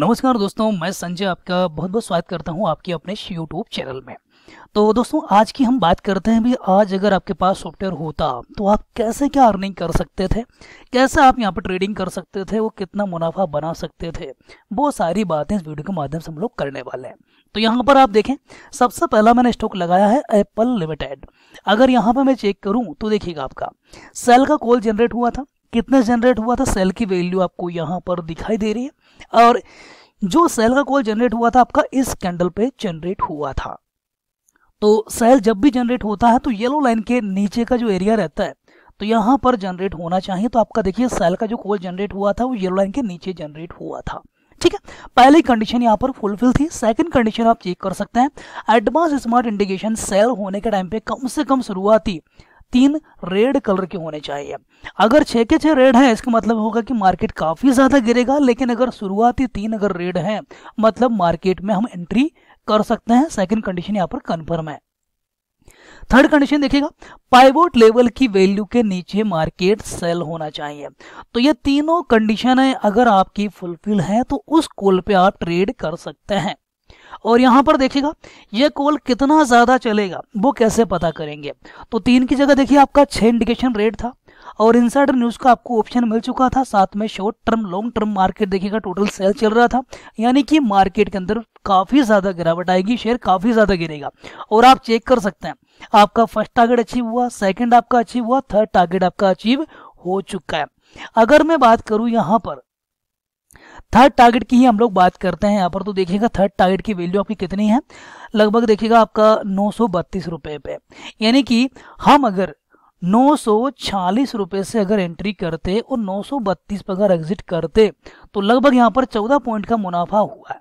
नमस्कार दोस्तों मैं संजय आपका बहुत बहुत स्वागत करता हूं आपके अपने यूट्यूब चैनल में तो दोस्तों आज की हम बात करते हैं भी आज अगर आपके पास सॉफ्टवेयर होता तो आप कैसे क्या अर्निंग कर सकते थे कैसे आप यहाँ पर ट्रेडिंग कर सकते थे वो कितना मुनाफा बना सकते थे वो सारी बातें इस वीडियो के माध्यम से हम लोग करने वाले हैं तो यहाँ पर आप देखें सबसे पहला मैंने स्टॉक लगाया है एप्पल लिमिटेड अगर यहाँ पर मैं चेक करूँ तो देखिएगा आपका सेल का कॉल जनरेट हुआ था कितना जनरेट हुआ था सेल की वैल्यू आपको यहाँ पर दिखाई दे रही है और जो सेल का कॉल जनरेट हुआ था आपका इस कैंडल पे जनरेट हुआ था तो सेल जब भी जनरेट होता है तो येलो लाइन के नीचे का जो एरिया रहता है तो यहाँ पर जनरेट होना चाहिए तो आपका देखिए सेल का जो कॉल जनरेट हुआ था वो येलो लाइन के नीचे जनरेट हुआ था ठीक है पहली कंडीशन यहाँ पर फुलफिल थी सेकंड कंडीशन आप चेक कर सकते हैं एडवांस स्मार्ट इंडिकेशन सेल होने के टाइम पे कम से कम शुरुआती तीन रेड कलर के होने चाहिए अगर छः के छः रेड हैं इसका मतलब होगा कि मार्केट काफ़ी ज़्यादा गिरेगा लेकिन अगर शुरुआती तीन अगर रेड हैं मतलब मार्केट में हम एंट्री कर सकते हैं सेकंड कंडीशन यहाँ पर कन्फर्म है थर्ड कंडीशन देखिएगा पाइवोट लेवल की वैल्यू के नीचे मार्केट सेल होना चाहिए तो ये तीनों कंडीशन है अगर आपकी फुलफिल है तो उस कॉल पे आप ट्रेड कर सकते हैं और यहाँ पर देखिएगा ये कॉल कितना ज़्यादा चलेगा वो कैसे पता करेंगे तो तीन की जगह देखिए आपका छः इंडिकेशन रेट था और इंसाइडर न्यूज़ का आपको ऑप्शन मिल चुका था साथ में short term long term market देखिएगा टोटल सेल चल रहा था यानी कि मार्केट के अंदर काफ़ी ज़्यादा गिरावट आएगी शेयर काफ़ी ज़्यादा गिरेगा और आप चेक कर सकते हैं आपका फर्स्ट टारगेट अचीव हुआ सेकेंड आपका अचीव हुआ थर्ड टारगेट आपका अचीव हो चुका है अगर मैं बात करूं यहाँ पर थर्ड टारगेट की ही हम लोग बात करते हैं यहाँ पर तो देखिएगा थर्ड टारगेट की वैल्यू आपकी कितनी है लगभग देखिएगा आपका नौ सौ पे यानी कि हम अगर नौ सौ से अगर एंट्री करते और नौ सौ बत्तीस पर अगर एग्जिट करते तो लगभग यहाँ पर 14 पॉइंट का मुनाफा हुआ है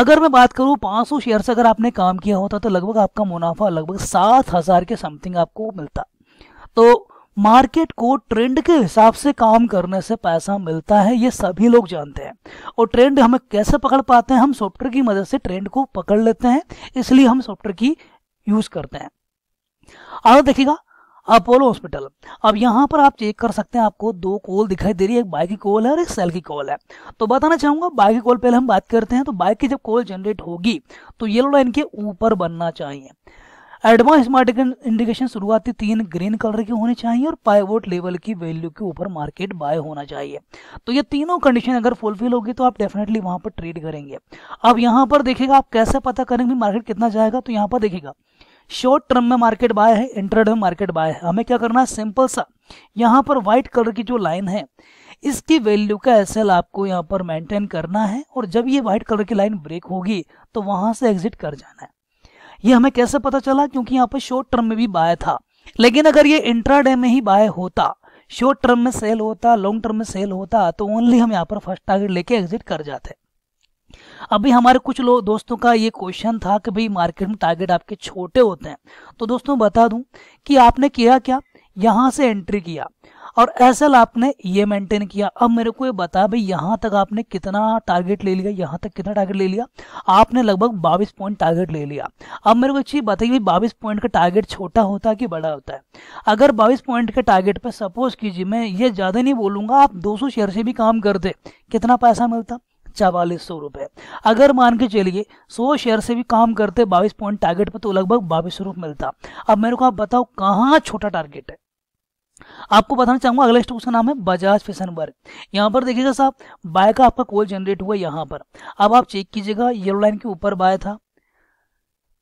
अगर मैं बात करूँ 500 शेयर से अगर आपने काम किया होता तो लगभग आपका मुनाफा लगभग सात हजार के समथिंग आपको मिलता तो मार्केट को ट्रेंड के हिसाब से काम करने से पैसा मिलता है ये सभी लोग जानते हैं और ट्रेंड हमें कैसे पकड़ पाते हैं हम सॉफ्टवेयर की मदद से ट्रेंड को पकड़ लेते हैं इसलिए हम सॉफ्टवेयर की यूज करते हैं आगे देखिएगा अपोलो हॉस्पिटल अब यहाँ पर आप चेक कर सकते हैं आपको दो कॉल दिखाई दे रही है एक बाइक की कॉल है और एक सेल की कॉल है तो बताना चाहूंगा बाइक की कॉल पहले हम बात करते हैं तो बाइक की जब कॉल जनरेट होगी तो ये लोड़ा इनके ऊपर बनना चाहिए एडवांस इंडिकेशन शुरुआती तीन ग्रीन कलर के होने चाहिए और पाइवोट लेवल की वैल्यू के ऊपर मार्केट बाय होना चाहिए तो ये तीनों कंडीशन अगर फुलफिल होगी तो आप डेफिनेटली वहां पर ट्रेड करेंगे अब यहाँ पर देखेगा आप कैसे पता करेंगे मार्केट कितना जाएगा तो यहाँ पर देखेगा शॉर्ट टर्म में मार्केट बाय है इंटरडे में मार्केट बाय है हमें क्या करना है सिंपल सा यहाँ पर व्हाइट कलर की जो लाइन है इसकी वैल्यू का एस आपको यहाँ पर मेंटेन करना है और जब ये व्हाइट कलर की लाइन ब्रेक होगी तो वहां से एग्जिट कर जाना है ये हमें कैसे पता चला क्योंकि यहाँ पर शॉर्ट टर्म में भी बाय था लेकिन अगर ये इंट्राडे में ही बाय होता शॉर्ट टर्म में सेल होता लॉन्ग टर्म में सेल होता तो ओनली हम यहाँ पर फर्स्ट टारगेट लेके एग्जिट कर जाते अभी हमारे कुछ लोग दोस्तों का ये क्वेश्चन था कि भाई मार्केट में टारगेट आपके छोटे होते हैं तो दोस्तों बता दूं कि आपने किया क्या यहां से एंट्री किया और एस आपने ये मेंटेन किया अब मेरे को ये बता भाई यहाँ तक आपने कितना टारगेट ले लिया यहाँ तक कितना टारगेट ले लिया आपने लगभग बाईस पॉइंट टारगेट ले लिया अब मेरे को चीज़ बताइए बाईस पॉइंट का टारगेट छोटा होता है कि बड़ा होता है अगर बाईस पॉइंट के टारगेट पर सपोज कीजिए मैं ये ज़्यादा नहीं बोलूँगा आप दो शेयर से भी काम करते कितना पैसा मिलता चवालीस सौ रुपये अगर मान के चलिए सौ शेयर से भी काम करते बाईस पॉइंट टारगेट पर तो लगभग बाईस सौ रुपये मिलता अब मेरे को आप बताओ कहाँ छोटा टारगेट है आपको बताना चाहूंगा अगला स्टॉक का नाम है बजाज फैशन वर्क यहाँ पर देखिएगा साहब बाय का आपका कॉल जनरेट हुआ यहाँ पर अब आप चेक कीजिएगा येलो लाइन के ऊपर बाय था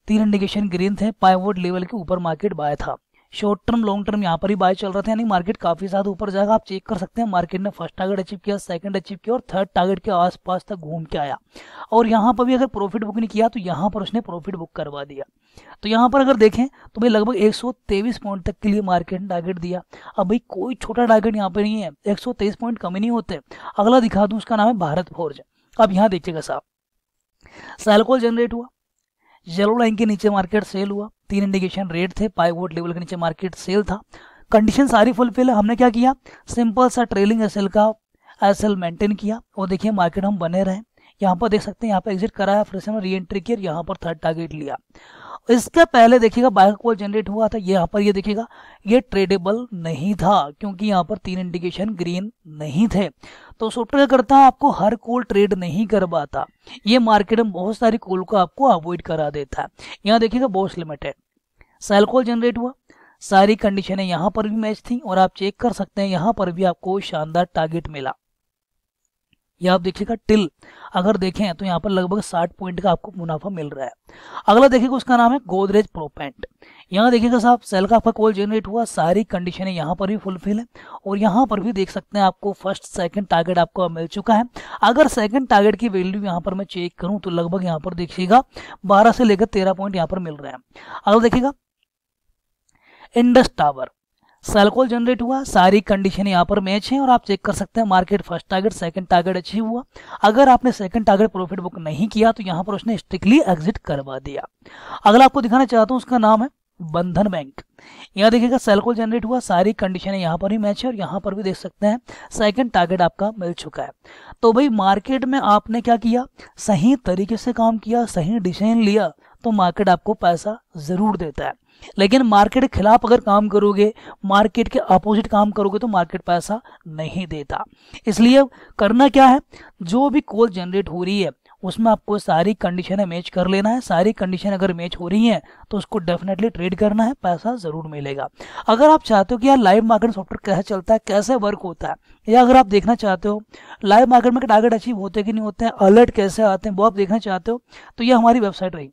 तीन इंडिकेशन ग्रीन थे पाइवोड लेवल के ऊपर मार्केट बाय था शॉर्ट टर्म लॉन्ग टर्म यहाँ पर ही बाय चल रहा था यानी मार्केट काफी ज्यादा ऊपर जाएगा आप चेक कर सकते हैं मार्केट ने फर्स्ट टारगेट अचीव किया सेकंड अचीव किया और थर्ड टारगेट के आसपास तक घूम के आया और यहाँ पर भी अगर प्रॉफिट बुक नहीं किया तो यहाँ पर उसने प्रॉफिट बुक करवा दिया तो यहाँ पर अगर देखें तो भाई लगभग एक पॉइंट तक के लिए मार्केट ने टारगेट दिया अब भाई कोई छोटा टारगेट यहाँ पर नहीं है एक पॉइंट कम नहीं होते अगला दिखा दूँ उसका नाम है भारत फोर्ज अब यहाँ देखिएगा साहब सैलकोल जनरेट हुआ येलो लाइन के नीचे मार्केट सेल हुआ तीन इंडिकेशन रेट थे पाईवोट लेवल के नीचे मार्केट सेल था कंडीशन सारी फुलफिल हमने क्या किया सिंपल सा ट्रेलिंग एस का एस मेंटेन किया और देखिए मार्केट हम बने रहे यहाँ पर देख सकते हैं यहाँ पर एग्जिट करा है फिर से री एंट्री किया यहाँ पर थर्ड टारगेट लिया इसके पहले देखिएगा बाइक कॉल जनरेट हुआ था यहाँ पर ये देखिएगा ये ट्रेडेबल नहीं था क्योंकि यहाँ पर तीन इंडिकेशन ग्रीन नहीं थे तो सॉफ्टवेयर करता है आपको हर कॉल ट्रेड नहीं करवाता ये मार्केट में बहुत सारी कॉल को आपको अवॉइड करा देता है यहाँ देखिएगा Bosch limited sell call generate हुआ सारी कंडीशनें यहाँ पर भी मैच थी और आप चेक कर सकते हैं यहाँ पर भी आपको शानदार टारगेट मिला या आप देखिएगा टिल अगर देखें तो यहाँ पर लगभग साठ पॉइंट का आपको मुनाफा मिल रहा है अगला देखिएगा उसका नाम है गोदरेज प्रोपेंट यहाँ देखिएगा साहब सेल का आपका कॉल जनरेट हुआ सारी कंडीशनें यहाँ पर भी फुलफिल है और यहाँ पर भी देख सकते हैं आपको फर्स्ट सेकंड टारगेट आपको मिल चुका है अगर सेकंड टारगेट की वैल्यू यहाँ पर मैं चेक करूँ तो लगभग यहाँ पर देखिएगा बारह से लेकर तेरह पॉइंट यहाँ पर मिल रहा है अगला देखिएगा इंडस टावर सेलकोल जनरेट हुआ सारी कंडीशन यहाँ पर मैच है और आप चेक कर सकते हैं market first target second target achieve हुआ अगर आपने सेकंड टारगेट प्रॉफिट बुक नहीं किया तो यहाँ पर उसने स्ट्रिक्टली एग्जिट करवा दिया अगला आपको दिखाना चाहता हूँ उसका नाम है बंधन बैंक यहाँ देखिएगा सेलकोल जनरेट हुआ सारी कंडीशन यहाँ पर ही मैच है और यहाँ पर भी देख सकते हैं सेकंड टारगेट आपका मिल चुका है तो भाई मार्केट में आपने क्या किया सही तरीके से काम किया सही डिसीजन लिया तो मार्केट आपको पैसा जरूर देता है लेकिन मार्केट के खिलाफ अगर काम करोगे मार्केट के अपोजिट काम करोगे तो मार्केट पैसा नहीं देता इसलिए करना क्या है जो भी कॉल जनरेट हो रही है उसमें आपको सारी कंडीशन मैच कर लेना है सारी कंडीशन अगर मैच हो रही है तो उसको डेफिनेटली ट्रेड करना है पैसा ज़रूर मिलेगा अगर आप चाहते हो कि यार लाइव मार्केट सॉफ्टवेयर कैसे चलता है कैसे वर्क होता है या अगर आप देखना चाहते हो लाइव मार्केट में टारगेट अचीव होते कि नहीं होते हैं अलर्ट कैसे आते हैं वो आप देखना चाहते हो तो ये हमारी वेबसाइट रही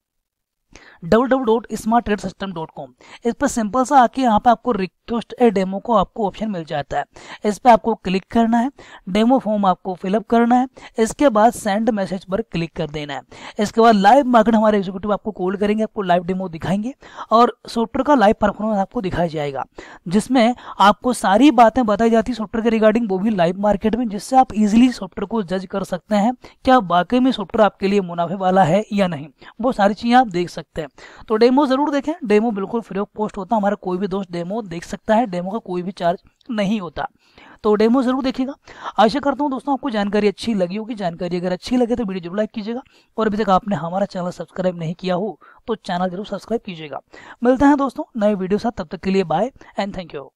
W W dot smart trade system dot com इस पर सिंपल सा आके यहाँ पे आपको रिक्वेस्ट ए डेमो को आपको ऑप्शन मिल जाता है इस पर आपको क्लिक करना है डेमो फॉर्म आपको फिलअप करना है इसके बाद सेंड मैसेज पर क्लिक कर देना है इसके बाद लाइव मार्केट हमारे एग्जीक्यूटिव आपको कॉल करेंगे आपको लाइव डेमो दिखाएंगे और सॉफ्टवेयर का लाइव परफॉर्मेंस आपको दिखाया जाएगा जिसमें आपको सारी बातें बताई जाती है सॉफ्टवेयर के रिगार्डिंग वो भी लाइव मार्केट में जिससे आप इजिली सॉफ्टवेयर को जज कर सकते हैं क्या वाकई में सॉफ्टवेयर आपके लिए मुनाफे वाला है या नहीं वो सारी चीज़ें आप देख सकते हैं तो डेमो ज़रूर देखें डेमो बिल्कुल फ्री ऑफ कॉस्ट होता है हमारा कोई भी दोस्त डेमो देख सकता है डेमो का कोई भी चार्ज नहीं होता तो डेमो जरूर देखिएगा आशा करता हूँ दोस्तों आपको जानकारी अच्छी लगी होगी जानकारी अगर अच्छी लगे तो वीडियो जरूर लाइक कीजिएगा और अभी तक आपने हमारा चैनल सब्सक्राइब नहीं किया हो तो चैनल जरूर सब्सक्राइब कीजिएगा मिलते हैं दोस्तों नए वीडियो साथ तब तक के लिए बाय एंड थैंक यू